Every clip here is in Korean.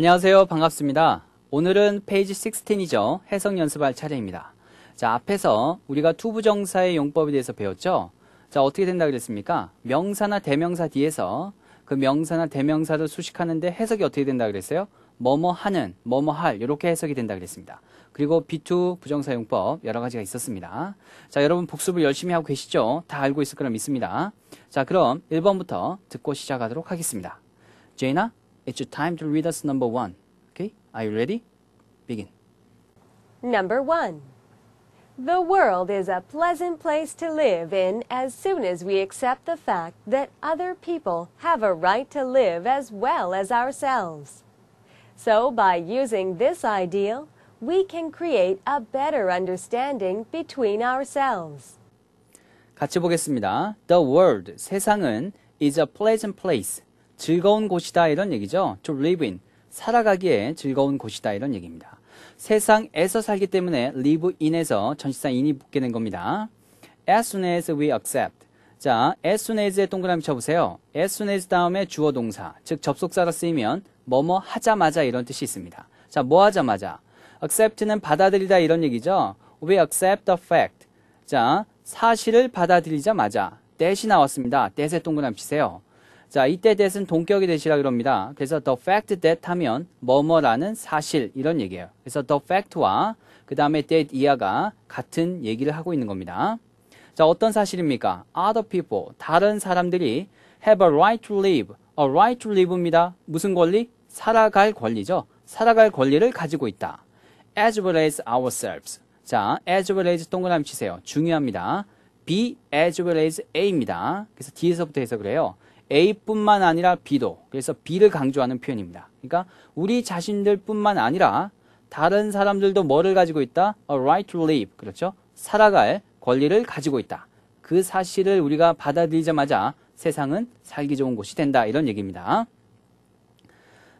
안녕하세요. 반갑습니다. 오늘은 페이지 16이죠. 해석 연습할 차례입니다. 자, 앞에서 우리가 투부정사의 용법에 대해서 배웠죠? 자, 어떻게 된다 그랬습니까? 명사나 대명사 뒤에서 그 명사나 대명사를 수식하는데 해석이 어떻게 된다 그랬어요? 뭐뭐 하는, 뭐뭐 할, 이렇게 해석이 된다 그랬습니다. 그리고 B2 부정사 용법 여러 가지가 있었습니다. 자, 여러분 복습을 열심히 하고 계시죠? 다 알고 있을 거라 믿습니다. 자, 그럼 1번부터 듣고 시작하도록 하겠습니다. 제이나, It's your time to read us number one. Okay, are you ready? Begin. Number one. The world is a pleasant place to live in as soon as we accept the fact that other people have a right to live as well as ourselves. So by using this ideal, we can create a better understanding between ourselves. 같이 보겠습니다. The world, 세상은, is a pleasant place, 즐거운 곳이다 이런 얘기죠. To live in. 살아가기에 즐거운 곳이다 이런 얘기입니다. 세상에서 살기 때문에 live in에서 전치사 in이 붙게 된 겁니다. As soon as we accept. 자, as soon as에 동그라미 쳐보세요. as soon as 다음에 주어 동사, 즉 접속사로 쓰이면 뭐뭐 하자마자 이런 뜻이 있습니다. 자, 뭐 하자마자. accept는 받아들이다 이런 얘기죠. we accept the fact. 자, 사실을 받아들이자마자. that이 나왔습니다. that에 동그라미 치세요. 자, 이때 that은 동격이 되시라 그럽니다. 그래서 the fact that 하면 뭐뭐라는 사실 이런 얘기예요. 그래서 the fact와 그 다음에 that 이하가 같은 얘기를 하고 있는 겁니다. 자, 어떤 사실입니까? other people, 다른 사람들이 have a right to live, a right to live입니다. 무슨 권리? 살아갈 권리죠. 살아갈 권리를 가지고 있다. as well as ourselves. 자, as well as 동그라미 치세요. 중요합니다. be as well as a입니다. 그래서 뒤에서부터 해서 그래요. A뿐만 아니라 B도 그래서 B를 강조하는 표현입니다. 그러니까 우리 자신들뿐만 아니라 다른 사람들도 뭐를 가지고 있다? A right to live 그렇죠? 살아갈 권리를 가지고 있다. 그 사실을 우리가 받아들이자마자 세상은 살기 좋은 곳이 된다 이런 얘기입니다.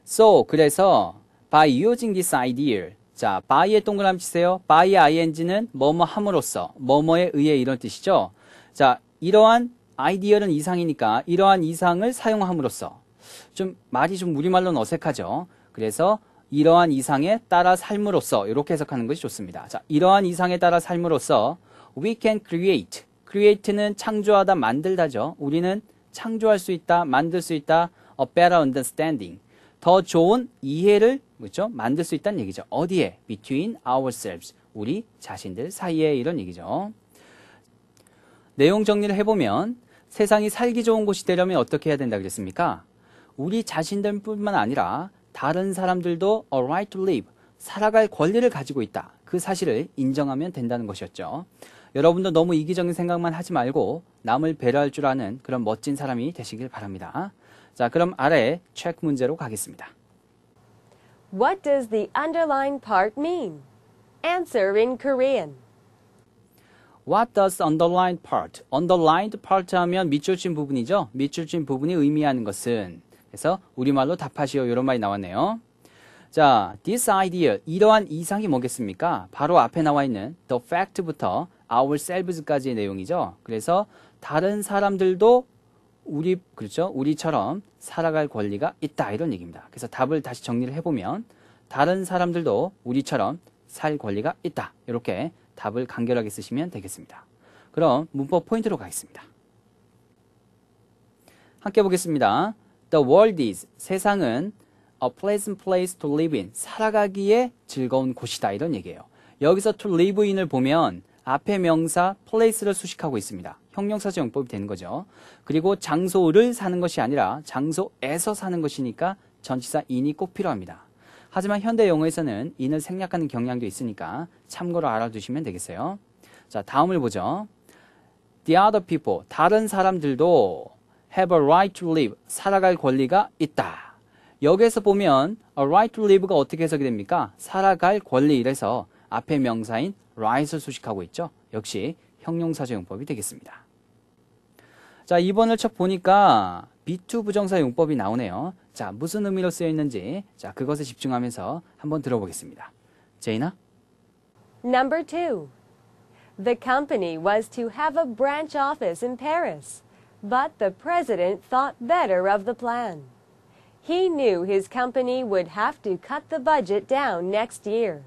So 그래서 by using this idea 자 by에 동그라미 치세요. by ing는 뭐뭐 함으로써 뭐뭐에 의해 이런 뜻이죠. 자 이러한 아이디어는 이상이니까 이러한 이상을 사용함으로써 좀 말이 좀 우리말로는 어색하죠. 그래서 이러한 이상에 따라 삶으로써 이렇게 해석하는 것이 좋습니다. 자, 이러한 이상에 따라 삶으로써 we can create. create는 창조하다, 만들다죠. 우리는 창조할 수 있다, 만들 수 있다, a better understanding. 더 좋은 이해를 그렇죠? 만들 수 있다는 얘기죠. 어디에? between ourselves. 우리 자신들 사이에 이런 얘기죠. 내용 정리를 해보면 세상이 살기 좋은 곳이 되려면 어떻게 해야 된다 그랬습니까? 우리 자신들뿐만 아니라 다른 사람들도 a right to live, 살아갈 권리를 가지고 있다. 그 사실을 인정하면 된다는 것이었죠. 여러분도 너무 이기적인 생각만 하지 말고 남을 배려할 줄 아는 그런 멋진 사람이 되시길 바랍니다. 자, 그럼 아래 체크 문제로 가겠습니다. What does the underlined part mean? Answer in Korean. What does underlined part? underlined part 하면 밑줄친 부분이죠. 밑줄친 부분이 의미하는 것은 그래서 우리말로 답하시오 이런 말이 나왔네요. 자, this idea 이러한 이상이 뭐겠습니까? 바로 앞에 나와 있는 the fact부터 ourselves까지의 내용이죠. 그래서 다른 사람들도 우리 그렇죠? 우리처럼 살아갈 권리가 있다 이런 얘기입니다. 그래서 답을 다시 정리를 해보면 다른 사람들도 우리처럼 살 권리가 있다 이렇게 답을 간결하게 쓰시면 되겠습니다. 그럼 문법 포인트로 가겠습니다. 함께 보겠습니다. The world is 세상은 a pleasant place to live in 살아가기에 즐거운 곳이다 이런 얘기예요. 여기서 to live in을 보면 앞에 명사 place를 수식하고 있습니다. 형용사적 용법이 되는 거죠. 그리고 장소를 사는 것이 아니라 장소에서 사는 것이니까 전치사 in이 꼭 필요합니다. 하지만 현대 용어에서는 in을 생략하는 경향도 있으니까 참고로 알아두시면 되겠어요. 자, 다음을 보죠. The other people, 다른 사람들도 have a right to live, 살아갈 권리가 있다. 여기에서 보면 a right to live가 어떻게 해석이 됩니까? 살아갈 권리 이래서 앞에 명사인 right을 수식하고 있죠. 역시 형용사제용법이 되겠습니다. 자, 2번을 쳐 보니까 B2 부정사 용법이 나오네요. 자, 무슨 의미로 쓰여 있는지 자, 그것에 집중하면서 한번 들어보겠습니다. 제이나? Number two, the company was to have a branch office in Paris, but the president thought better of the plan. He knew his company would have to cut the budget down next year.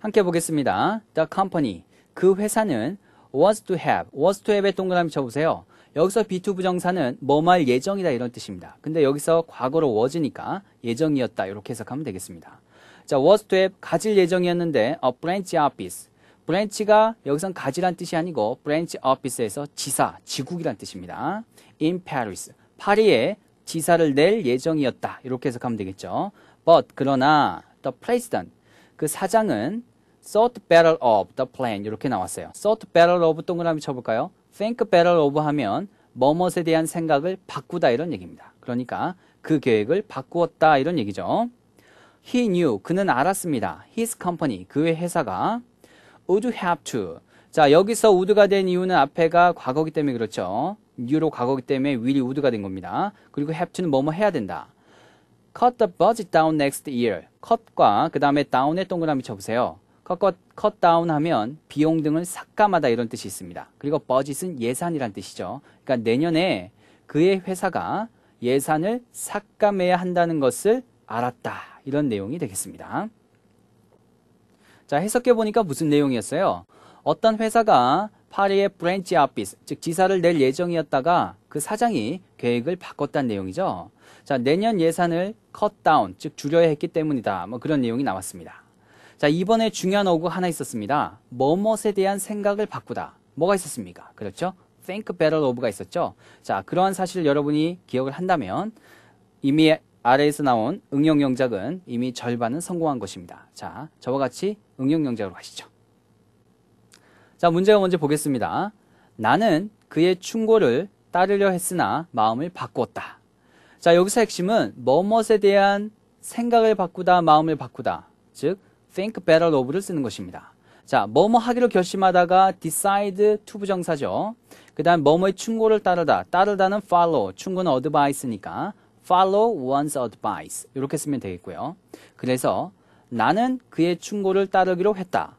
함께 보겠습니다. The company, 그 회사는 was to have, was to have의 동그라미 동그라미 쳐보세요. 여기서 be2 부정사는 뭐말 예정이다 이런 뜻입니다. 근데 여기서 과거로 was니까 예정이었다 이렇게 해석하면 되겠습니다. 자, 워스트 t 가질 예정이었는데 어 b r 치 n 피스 브랜치가 여기선 가지란 뜻이 아니고 브랜치 오피스에서 지사, 지국이란 뜻입니다. in Paris. 파리에 지사를 낼 예정이었다. 이렇게 해석하면 되겠죠. but 그러나 the president 그 사장은 thought better of the plan 이렇게 나왔어요. thought better of 동그라미 쳐 볼까요? think better of 하면 뭐뭇에 대한 생각을 바꾸다 이런 얘기입니다. 그러니까 그 계획을 바꾸었다 이런 얘기죠. He knew. 그는 알았습니다. His company. 그의 회사가. would have to. 자, 여기서 would가 된 이유는 앞에가 과거기 때문에 그렇죠. new로 과거기 때문에 will이 would가 된 겁니다. 그리고 have to는 뭐뭐 해야 된다. cut the budget down next year. cut과 그 다음에 down에 동그라미 쳐보세요. cut, cut, cut down 하면 비용 등을 삭감하다 이런 뜻이 있습니다. 그리고 budget은 예산이란 뜻이죠. 그러니까 내년에 그의 회사가 예산을 삭감해야 한다는 것을 알았다. 이런 내용이 되겠습니다. 자, 해석해 보니까 무슨 내용이었어요? 어떤 회사가 파리의 브랜치 아피스, 즉 지사를 낼 예정이었다가 그 사장이 계획을 바꿨다는 내용이죠. 자, 내년 예산을 컷다운, 즉 줄여야 했기 때문이다. 뭐 그런 내용이 나왔습니다. 자, 이번에 중요한 어구 하나 있었습니다. 뭐뭇에 대한 생각을 바꾸다. 뭐가 있었습니까? 그렇죠? think better of가 있었죠. 자, 그러한 사실을 여러분이 기억을 한다면 이미 아래에서 나온 응용 영작은 이미 절반은 성공한 것입니다. 자, 저와 같이 응용 영작으로 가시죠. 자, 문제가 먼저 보겠습니다. 나는 그의 충고를 따르려 했으나 마음을 바꾸었다. 자, 여기서 핵심은 뭐뭇에 대한 생각을 바꾸다, 마음을 바꾸다. 즉, think better of를 쓰는 것입니다. 자, 뭐뭐 하기로 결심하다가 decide to 부정사죠. 그 다음 뭐뭐의 충고를 따르다. 따르다는 follow, 충고는 advice니까 follow one's advice 이렇게 쓰면 되겠고요. 그래서 나는 그의 충고를 따르기로 했다.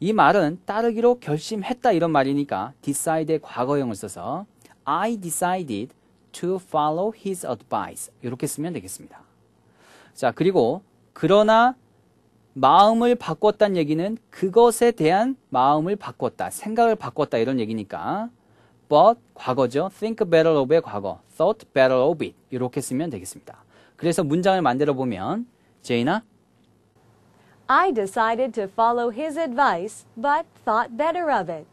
이 말은 따르기로 결심했다 이런 말이니까 decide의 과거형을 써서 I decided to follow his advice 이렇게 쓰면 되겠습니다. 자 그리고 그러나 마음을 바꿨다는 얘기는 그것에 대한 마음을 바꿨다, 생각을 바꿨다 이런 얘기니까 but 과거죠. think better of의 과거, thought better of it 이렇게 쓰면 되겠습니다. 그래서 문장을 만들어 보면 제이나 I decided to follow his advice but thought better of it.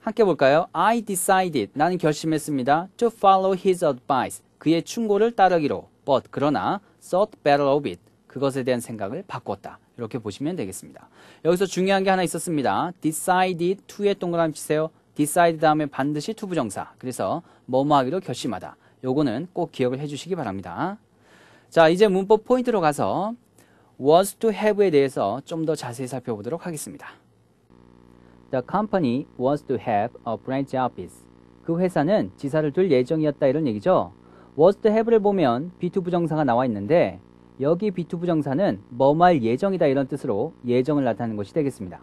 함께 볼까요? I decided 나는 결심했습니다. to follow his advice 그의 충고를 따르기로 but 그러나 thought better of it 그것에 대한 생각을 바꿨다. 이렇게 보시면 되겠습니다. 여기서 중요한 게 하나 있었습니다. decided to의 동그라미 치세요. decide 다음에 반드시 to 부정사. 그래서 뭐뭐하기로 결심하다. 요거는 꼭 기억을 해주시기 바랍니다. 자, 이제 문법 포인트로 가서 was to have에 대해서 좀 더 자세히 살펴보도록 하겠습니다. The company was to have a branch office. 그 회사는 지사를 둘 예정이었다 이런 얘기죠. was to have를 보면 비투 부정사가 나와 있는데 여기 비투 부정사는 뭐할 예정이다 이런 뜻으로 예정을 나타내는 것이 되겠습니다.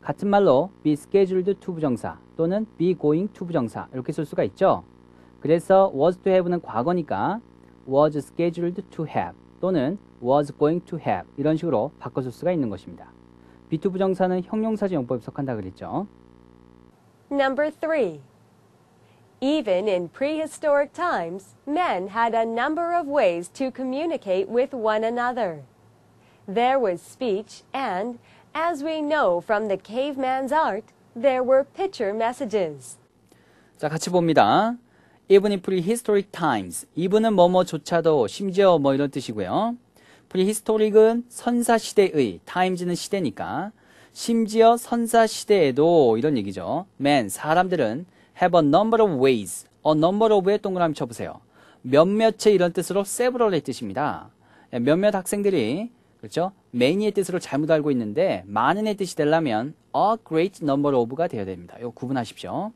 같은 말로 be scheduled to 부정사 또는 be going to 부정사 이렇게 쓸 수가 있죠. 그래서 was to have는 과거니까 was scheduled to have 또는 was going to have 이런 식으로 바꿔줄 수가 있는 것입니다. 비투 부정사는 형용사지 용법에 속한다 그랬죠. Number 3. Even in prehistoric times, men had a number of ways to communicate with one another. There was speech and, as we know from the caveman's art, there were picture messages. 자, 같이 봅니다. even prehistoric times. 이분은 뭐뭐조차도 심지어 뭐 이런 뜻이고요. prehistoric은 선사 시대의, times는 시대니까. 심지어 선사 시대에도 이런 얘기죠. men 사람들은 have a number of ways. a number of에 동그라미 쳐보세요. 몇몇의 이런 뜻으로 several의 뜻입니다. 예, 몇몇 학생들이 그렇죠? many의 뜻으로 잘못 알고 있는데 많은의 뜻이 되려면 a great number of가 되어야 됩니다. 이거 구분하십시오.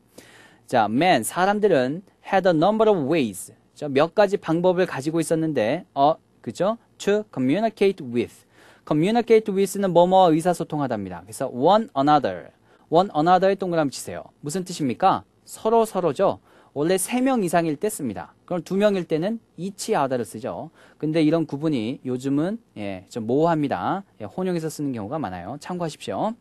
자, men 사람들은 had a number of ways. 몇 가지 방법을 가지고 있었는데, 어, 그죠? to communicate with. communicate with는 뭐뭐와 의사소통하답니다. 그래서 one another. one another의 동그라미 치세요. 무슨 뜻입니까? 서로 서로죠. 원래 3명 이상일 때 씁니다. 그럼 2명일 때는 each o t h e r 를 쓰죠. 근데 이런 구분이 요즘은 예, 좀 모호합니다. 예, 혼용해서 쓰는 경우가 많아요. 참고하십시오.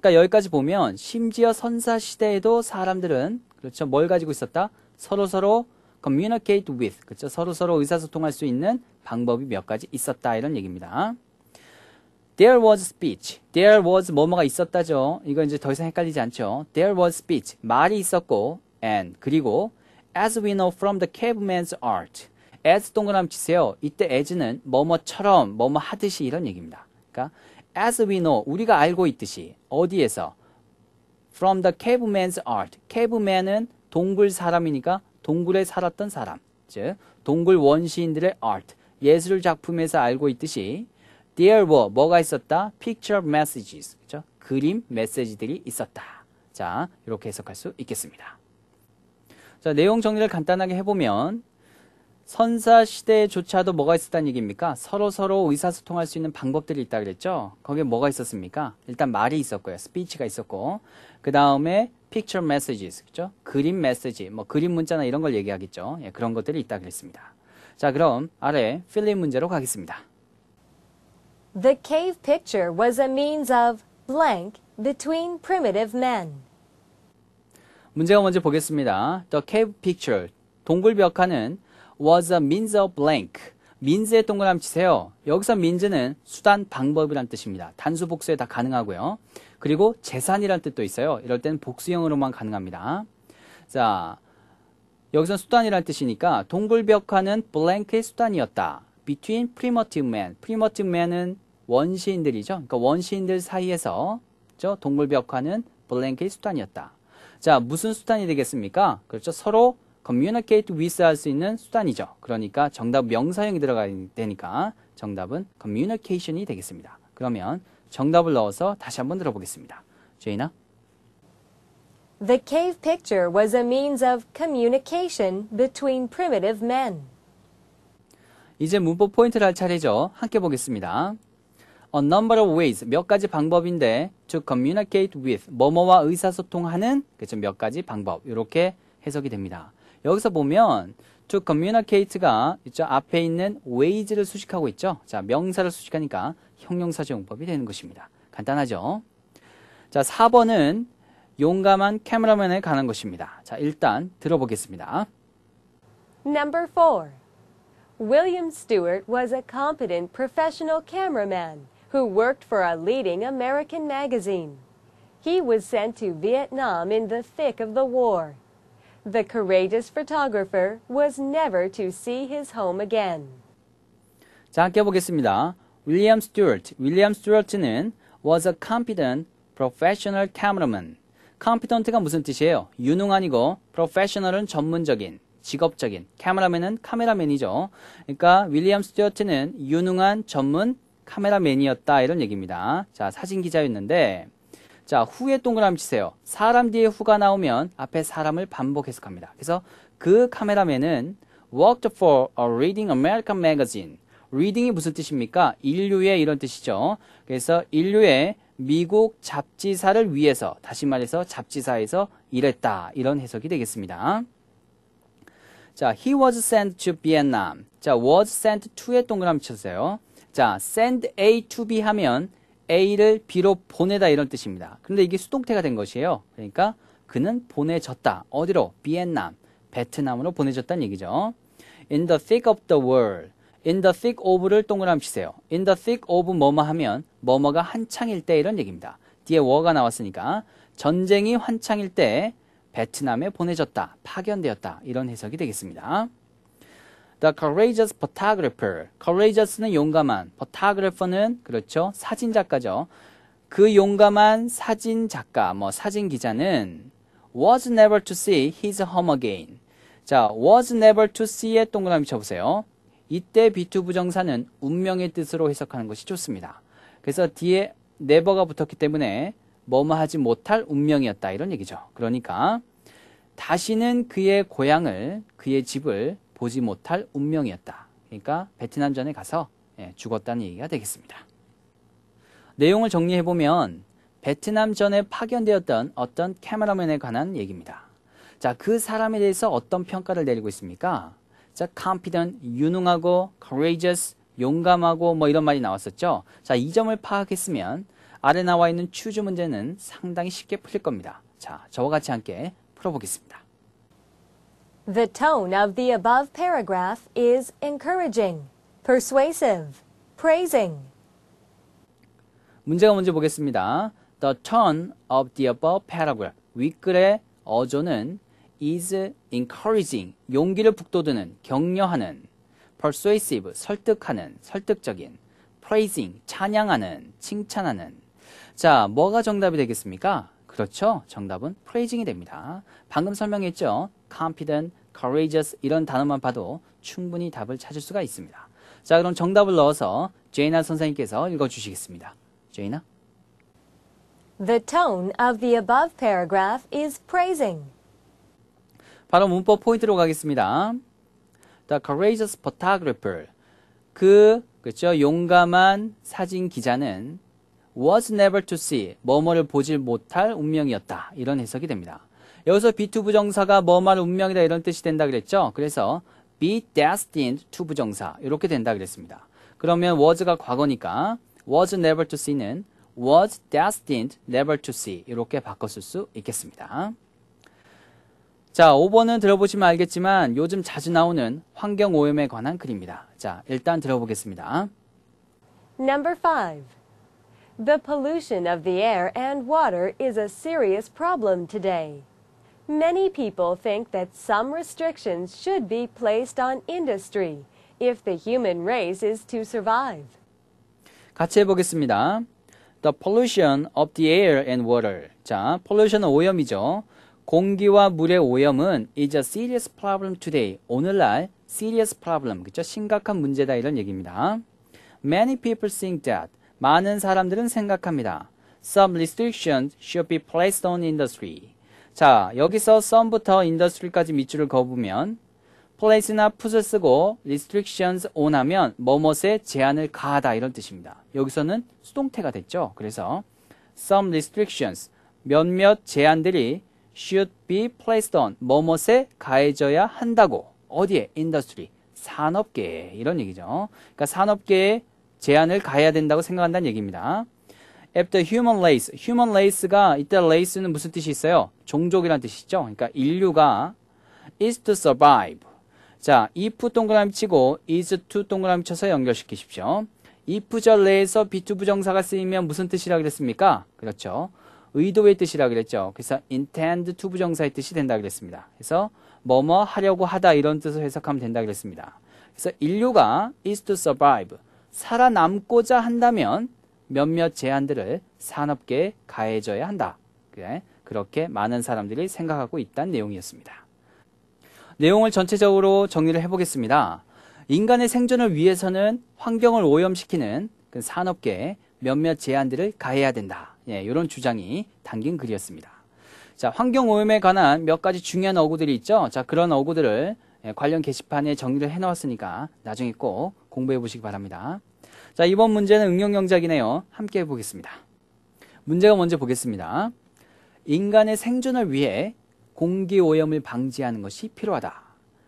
그러니까 여기까지 보면 심지어 선사 시대에도 사람들은 그렇죠. 뭘 가지고 있었다? 서로서로 communicate with. 그렇죠. 서로서로 의사소통할 수 있는 방법이 몇 가지 있었다. 이런 얘기입니다. There was speech. There was 뭐뭐가 있었다죠. 이거 이제 더 이상 헷갈리지 않죠. There was speech. 말이 있었고, and. 그리고, as we know from the caveman's art. as 동그라미 치세요. 이때 as는 뭐뭐처럼, 뭐뭐 하듯이 이런 얘기입니다. 그러니까, as we know. 우리가 알고 있듯이. 어디에서? From the caveman's art. caveman은 동굴 사람이니까 동굴에 살았던 사람. 즉, 동굴 원시인들의 art. 예술 작품에서 알고 있듯이 There were 뭐가 있었다? Picture messages. 그죠? 그림 메시지들이 있었다. 자, 이렇게 해석할 수 있겠습니다. 자, 내용 정리를 간단하게 해보면 선사 시대조차도 뭐가 있었다는 얘기입니까? 서로 서로 의사소통할 수 있는 방법들이 있다 그랬죠. 거기에 뭐가 있었습니까? 일단 말이 있었고요. 스피치가 있었고 그 다음에 picture messages 그죠? 그림 메시지 뭐 그림 문자나 이런 걸 얘기하겠죠. 예, 그런 것들이 있다 그랬습니다. 자 그럼 아래 필링 문제로 가겠습니다. The cave picture was a means of blank between primitive men. 문제가 먼저 보겠습니다. The cave picture 동굴 벽화는 was a means of blank. 민즈의 동그라미 치세요. 여기서 민즈는 수단 방법이란 뜻입니다. 단수 복수에 다 가능하고요. 그리고 재산이란 뜻도 있어요. 이럴 땐 복수형으로만 가능합니다. 자, 여기서 수단이란 뜻이니까 동굴벽화는 블랭크의 수단이었다. Between primitive men. primitive men은 원시인들이죠. 그러니까 원시인들 사이에서 그 동굴벽화는 블랭크의 수단이었다. 자, 무슨 수단이 되겠습니까? 그렇죠. 서로 communicate with 할 수 있는 수단이죠. 그러니까 정답 명사형이 들어가야 되니까 정답은 communication이 되겠습니다. 그러면 정답을 넣어서 다시 한번 들어보겠습니다. 제이나 The cave picture was a means of communication between primitive men. 이제 문법 포인트를 할 차례죠. 함께 보겠습니다. A number of ways, 몇 가지 방법인데 to communicate with, 뭐뭐와 의사소통하는 그렇죠, 몇 가지 방법, 이렇게 해석이 됩니다. 여기서 보면 to communicate가 있죠. 앞에 있는 ways를 수식하고 있죠. 자, 명사를 수식하니까 형용사적 용법이 되는 것입니다. 간단하죠? 자, 4번은 용감한 카메라맨에 관한 것입니다. 자, 일단 들어보겠습니다. Number 4. William Stewart was a competent professional cameraman who worked for a leading American magazine. He was sent to Vietnam in the thick of the war. The courageous photographer was never to see his home again. 자, 함께 보겠습니다. 윌리엄 스튜어트. 윌리엄 스튜어트는 was a competent professional cameraman. competent가 무슨 뜻이에요? 유능한이고 professional은 전문적인, 직업적인, c a m e r a m a n 은 카메라맨이죠. 그러니까 William 윌리엄 스튜어트는 유능한 전문 카메라맨이었다 이런 얘기입니다. 자, 사진 기자였는데 자, 후에 동그라미 치세요. 사람 뒤에 후가 나오면 앞에 사람을 반복해서 갑니다. 그래서 그 카메라맨은 walked for a reading American magazine. reading이 무슨 뜻입니까? 인류의 이런 뜻이죠. 그래서 인류의 미국 잡지사를 위해서, 다시 말해서 잡지사에서 일했다. 이런 해석이 되겠습니다. 자, he was sent to Vietnam. 자, was sent to의 동그라미 쳐주세요. 자, send A to B 하면 A를 B로 보내다 이런 뜻입니다. 그런데 이게 수동태가 된 것이에요. 그러니까 그는 보내졌다. 어디로? 비엔남, 베트남으로 보내졌다는 얘기죠. In the thick of the world. In the thick of를 동그라미 치세요. In the thick of 뭐뭐 하면 뭐뭐가 한창일 때 이런 얘기입니다. 뒤에 워가 나왔으니까 전쟁이 한창일 때 베트남에 보내졌다, 파견되었다 이런 해석이 되겠습니다. The courageous photographer. courageous는 용감한, photographer는 그렇죠. 사진작가죠. 그 용감한 사진작가, 뭐 사진기자는 was never to see his home again. 자, was never to see에 동그라미 쳐보세요. 이때 비투 부정사는 운명의 뜻으로 해석하는 것이 좋습니다. 그래서 뒤에 never가 붙었기 때문에 뭐뭐 하지 못할 운명이었다 이런 얘기죠. 그러니까 다시는 그의 고향을 그의 집을 보지 못할 운명이었다. 그러니까 베트남 전에 가서 예, 죽었다는 얘기가 되겠습니다. 내용을 정리해보면 베트남 전에 파견되었던 어떤 캐머라맨에 관한 얘기입니다. 자, 그 사람에 대해서 어떤 평가를 내리고 있습니까? 자, confident, 유능하고 courageous, 용감하고 뭐 이런 말이 나왔었죠. 자, 이 점을 파악했으면 아래 나와 있는 추즈 문제는 상당히 쉽게 풀릴 겁니다. 자, 저와 같이 함께 풀어보겠습니다. The tone of the above paragraph is encouraging, persuasive, praising. 문제가 먼저 보겠습니다. The tone of the above paragraph. 윗글의 어조는 is encouraging, 용기를 북돋우는, 격려하는, persuasive, 설득하는, 설득적인, praising, 찬양하는, 칭찬하는. 자, 뭐가 정답이 되겠습니까? 그렇죠. 정답은 praising이 됩니다. 방금 설명했죠. confident, courageous 이런 단어만 봐도 충분히 답을 찾을 수가 있습니다. 자, 그럼 정답을 넣어서 제이나 선생님께서 읽어주시겠습니다. 제이나? The tone of the above paragraph is praising. 바로 문법 포인트로 가겠습니다. The courageous photographer. 그, 그쵸, 용감한 사진 기자는 was never to see, 뭐뭐를 보질 못할 운명이었다. 이런 해석이 됩니다. 여기서 be 부정사가 뭐만 운명이다 이런 뜻이 된다 그랬죠. 그래서 be destined to 부정사 이렇게 된다 그랬습니다. 그러면 was가 과거니까 was never to see는 was destined never to see 이렇게 바꿨을 수 있겠습니다. 자, 5번은 들어보시면 알겠지만 요즘 자주 나오는 환경 오염에 관한 글입니다. 자, 일단 들어보겠습니다. Number 5. The pollution of the air and water is a serious problem today. Many people think that some restrictions should be placed on industry if the human race is to survive. 같이 해보겠습니다. The pollution of the air and water. 자, pollution 오염이죠. 공기와 물의 오염은 is a serious problem today. 오늘날 serious problem, 그죠? 심각한 문제다 이런 얘기입니다. Many people think that 많은 사람들은 생각합니다. Some restrictions should be placed on industry. 자, 여기서 some부터 industry까지 밑줄을 거보면 place나 put을 쓰고 restrictions on 하면 뭐뭇에 제한을 가하다 이런 뜻입니다. 여기서는 수동태가 됐죠. 그래서 some restrictions 몇몇 제한들이 should be placed on 뭐뭇에 가해져야 한다고 어디에 industry 산업계에 이런 얘기죠. 그러니까 산업계에 제한을 가해야 된다고 생각한다는 얘기입니다. at the human race. human race가 이때 race는 무슨 뜻이 있어요? 종족이란 뜻이죠. 그러니까 인류가 is to survive. 자, if 동그라미 치고 is to 동그라미 쳐서 연결시키십시오. if 절레에서 be 부정사가 쓰이면 무슨 뜻이라 그랬습니까? 그렇죠. 의도의 뜻이라 그랬죠. 그래서 intend to 부정사의 뜻이 된다 그랬습니다. 그래서 뭐뭐 하려고 하다 이런 뜻을 해석하면 된다 그랬습니다. 그래서 인류가 is to survive 살아남고자 한다면 몇몇 제안들을 산업계에 가해져야 한다. 그래, 예, 그렇게 많은 사람들이 생각하고 있다는 내용이었습니다. 내용을 전체적으로 정리를 해보겠습니다. 인간의 생존을 위해서는 환경을 오염시키는 그 산업계에 몇몇 제안들을 가해야 된다. 예, 이런 주장이 담긴 글이었습니다. 자, 환경 오염에 관한 몇 가지 중요한 어구들이 있죠. 자, 그런 어구들을 예, 관련 게시판에 정리를 해놓았으니까 나중에 꼭 공부해 보시기 바랍니다. 자, 이번 문제는 응용 영작이네요. 함께 보겠습니다. 문제가 먼저 보겠습니다. 인간의 생존을 위해 공기 오염을 방지하는 것이 필요하다.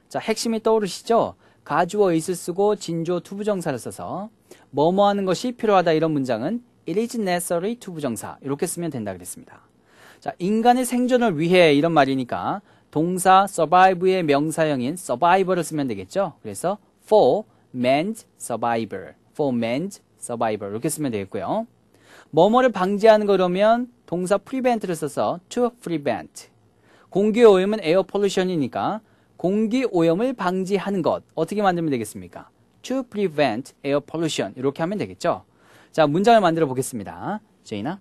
자, 핵심이 떠오르시죠? 가주어 is 쓰고 진조 투부정사를 써서 뭐뭐 하는 것이 필요하다 이런 문장은 it is necessary 투부정사 이렇게 쓰면 된다 그랬습니다. 자, 인간의 생존을 위해 이런 말이니까 동사 survive의 명사형인 survivor를 쓰면 되겠죠? 그래서 for man's survival for man's survival 이렇게 쓰면 되겠고요. 뭐뭐를 방지하는 거라면 동사 prevent를 써서 to prevent. 공기 오염은 에어 폴루션이니까 공기 오염을 방지하는 것 어떻게 만들면 되겠습니까? to prevent air pollution 이렇게 하면 되겠죠. 자, 문장을 만들어 보겠습니다. 제이나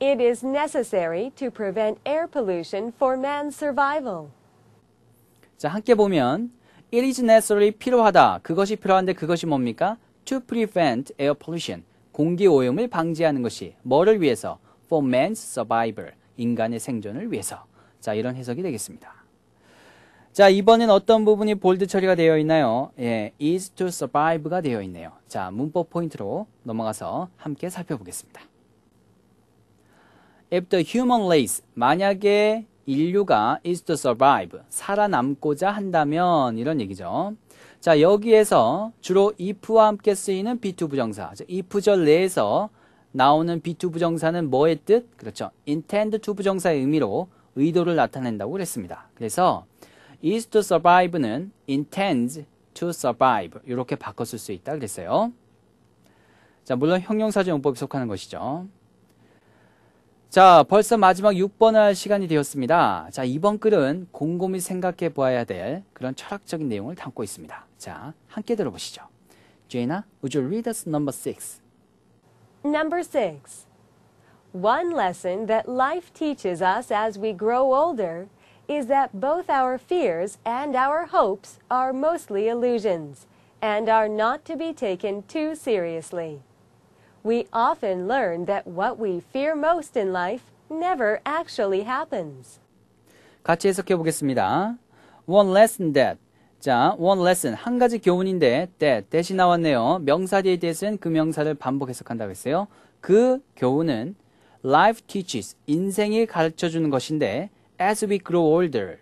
It is necessary to prevent air pollution for man's survival. 자, 함께 보면 It is necessary 필요하다. 그것이 필요한데 그것이 뭡니까? To prevent air pollution. 공기 오염을 방지하는 것이 뭐를 위해서? For man's survival. 인간의 생존을 위해서. 자, 이런 해석이 되겠습니다. 자, 이번엔 어떤 부분이 볼드 처리가 되어 있나요? 예, is to survive가 되어 있네요. 자, 문법 포인트로 넘어가서 함께 살펴보겠습니다. If the human race, 만약에 인류가 is to survive, 살아남고자 한다면 이런 얘기죠. 자, 여기에서 주로 if와 함께 쓰이는 be2 부정사, if절 내에서 나오는 be2 부정사는 뭐의 뜻? 그렇죠. intend to 부정사의 의미로 의도를 나타낸다고 그랬습니다. 그래서 is to survive는 intends to survive 이렇게 바꿨을수 있다 그랬어요. 자, 물론 형용사적 용법에 속하는 것이죠. 자, 벌써 마지막 6번을 할 시간이 되었습니다. 자, 이번 글은 곰곰이 생각해 보아야 될 그런 철학적인 내용을 담고 있습니다. 자, 함께 들어보시죠. Jaina, would you read us number 6? Number 6. One lesson that life teaches us as we grow older is that both our fears and our hopes are mostly illusions and are not to be taken too seriously. We often learn that what we fear most in life never actually happens. 같이 해석해 보겠습니다. One lesson that. 자, one lesson. 한 가지 교훈인데 that 대신 나왔네요. 명사 뒤에 that은 그 명사를 반복 해석한다고 했어요. 그 교훈은 life teaches. 인생이 가르쳐 주는 것인데 as we grow older.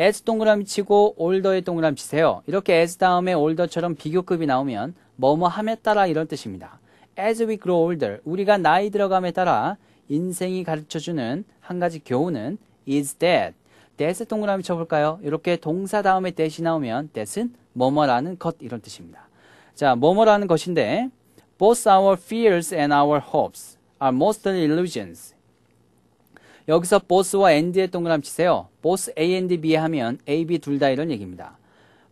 as 동그라미 치고 older에 동그라미 치세요. 이렇게 as 다음에 older처럼 비교급이 나오면 뭐뭐 함에 따라 이런 뜻입니다. as we grow older, 우리가 나이 들어감에 따라 인생이 가르쳐주는 한 가지 교훈은 is that. that에 동그라미 쳐볼까요? 이렇게 동사 다음에 that이 나오면 that은 뭐뭐라는 것 이런 뜻입니다. 자, 뭐뭐라는 것인데 both our fears and our hopes are mostly illusions. 여기서 both와 and의 동그라미 치세요. both a and b 하면 a, b 둘 다 이런 얘기입니다.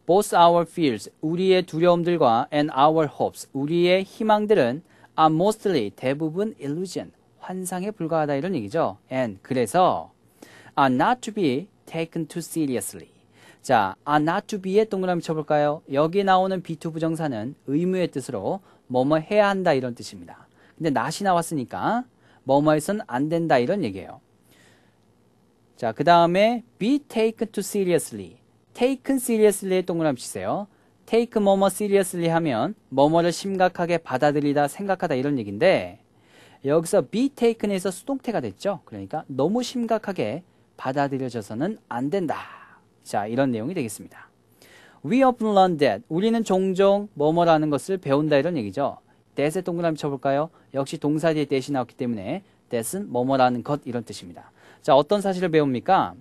both our fears, 우리의 두려움들과 and our hopes, 우리의 희망들은 are mostly 대부분 illusion, 환상에 불과하다 이런 얘기죠. and 그래서 are not to be taken too seriously. 자, are not to be에 동그라미 쳐볼까요? 여기 나오는 be2 부정사는 의무의 뜻으로 뭐 뭐 해야 한다 이런 뜻입니다. 근데 not이 나왔으니까 뭐 뭐해선 안 된다 이런 얘기예요. 자, 그 다음에 be taken too seriously. taken seriously에 동그라미 치세요. 테이크 e 뭐뭐 seriously 하면 뭐뭐를 심각하게 받아들이다 생각하다 이런 얘기인데 여기서 be taken에서 수동태가 됐죠. 그러니까 너무 심각하게 받아들여져서는 안 된다. 자, 이런 내용이 되겠습니다. We often learn that. 우리는 종종 뭐뭐라는 것을 배운다 이런 얘기죠. that에 동그라미 쳐볼까요? 역시 동사 뒤에 that이 나왔기 때문에 that은 뭐뭐라는 것 이런 뜻입니다. 자, 어떤 사실을 배웁니까?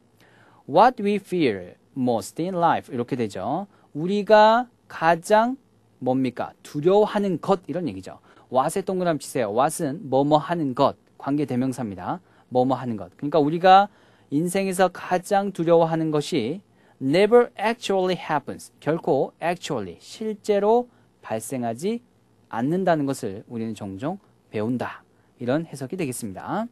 What we fear most in life 이렇게 되죠. 우리가 가장 뭡니까? 두려워하는 것 이런 얘기죠. 왓에 동그라미 치세요. 왓은 뭐뭐 하는 것 관계 대명사입니다. 뭐뭐 하는 것. 그러니까 우리가 인생에서 가장 두려워하는 것이 never actually happens. 결코 actually 실제로 발생하지 않는다는 것을 우리는 종종 배운다. 이런 해석이 되겠습니다.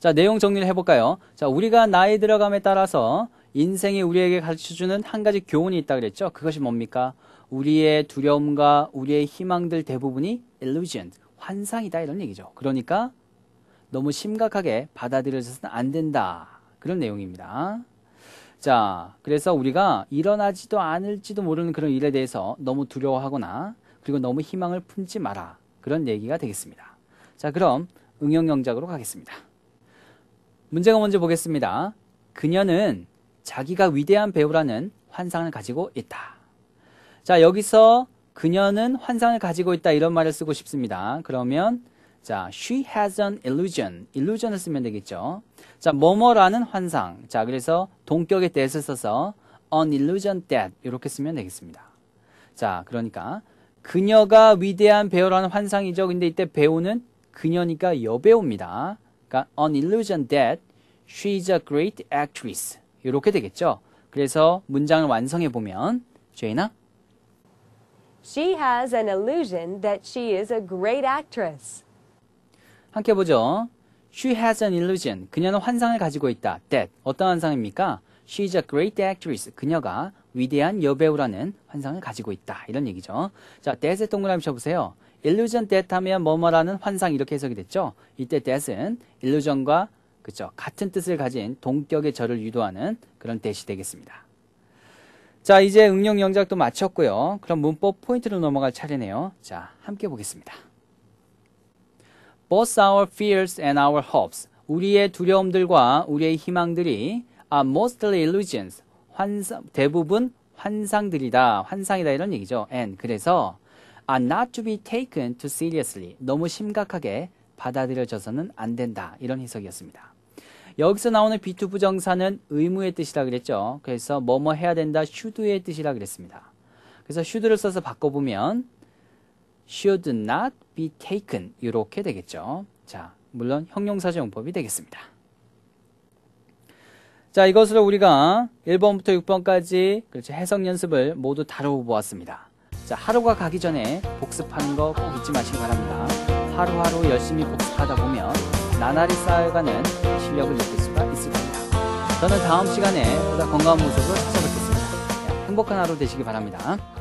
자, 내용 정리를 해볼까요? 자, 우리가 나이 들어감에 따라서 인생이 우리에게 가르쳐주는 한 가지 교훈이 있다 그랬죠. 그것이 뭡니까? 우리의 두려움과 우리의 희망들 대부분이 illusion, 환상이다 이런 얘기죠. 그러니까 너무 심각하게 받아들여져서는 안 된다. 그런 내용입니다. 자, 그래서 우리가 일어나지도 않을지도 모르는 그런 일에 대해서 너무 두려워하거나 그리고 너무 희망을 품지 마라. 그런 얘기가 되겠습니다. 자, 그럼 응용 영작으로 가겠습니다. 문제가 먼저 보겠습니다. 그녀는 자기가 위대한 배우라는 환상을 가지고 있다. 자, 여기서 그녀는 환상을 가지고 있다 이런 말을 쓰고 싶습니다. 그러면 자, she has an illusion. illusion을 쓰면 되겠죠. 자, 뭐뭐라는 환상. 자, 그래서 동격의 t h a 써서 an illusion that 이렇게 쓰면 되겠습니다. 자, 그러니까 그녀가 위대한 배우라는 환상이죠. 근데 이때 배우는 그녀니까 여배우입니다. 그러니까 an illusion that she's a great actress. 이렇게 되겠죠. 그래서 문장을 완성해 보면 제이나 She has an illusion that she is a great actress. 함께 보죠. She has an illusion. 그녀는 환상을 가지고 있다. That. 어떤 환상입니까? She is a great actress. 그녀가 위대한 여배우라는 환상을 가지고 있다. 이런 얘기죠. 자, that의 동그라미 쳐보세요. illusion that 하면 뭐뭐라는 환상 이렇게 해석이 됐죠. 이때 that은 illusion과 그렇 같은 뜻을 가진 동격의 절을 유도하는 그런 대시 되겠습니다. 자, 이제 응용 영작도 마쳤고요. 그럼 문법 포인트로 넘어갈 차례네요. 자, 함께 보겠습니다. Both our fears and our hopes. 우리의 두려움들과 우리의 희망들이 are mostly illusions. 환상, 대부분 환상들이다. 환상이다. 이런 얘기죠. And 그래서 are not to be taken too seriously. 너무 심각하게 받아들여져서는 안 된다. 이런 해석이었습니다. 여기서 나오는 be 부정사는 의무의 뜻이라 그랬죠. 그래서 뭐뭐 해야 된다 should의 뜻이라 그랬습니다. 그래서 should를 써서 바꿔보면 should not be taken 이렇게 되겠죠. 자, 물론 형용사적 용법이 되겠습니다. 자, 이것으로 우리가 1번부터 6번까지 그렇죠. 해석 연습을 모두 다루어 보았습니다. 자, 하루가 가기 전에 복습하는 거 꼭 잊지 마시기 바랍니다. 하루하루 열심히 복습하다 보면 나날이 쌓여가는 활력을 느낄 수가 있을 겁니다. 저는 다음 시간에 보다 건강한 모습으로 찾아뵙겠습니다. 행복한 하루 되시기 바랍니다.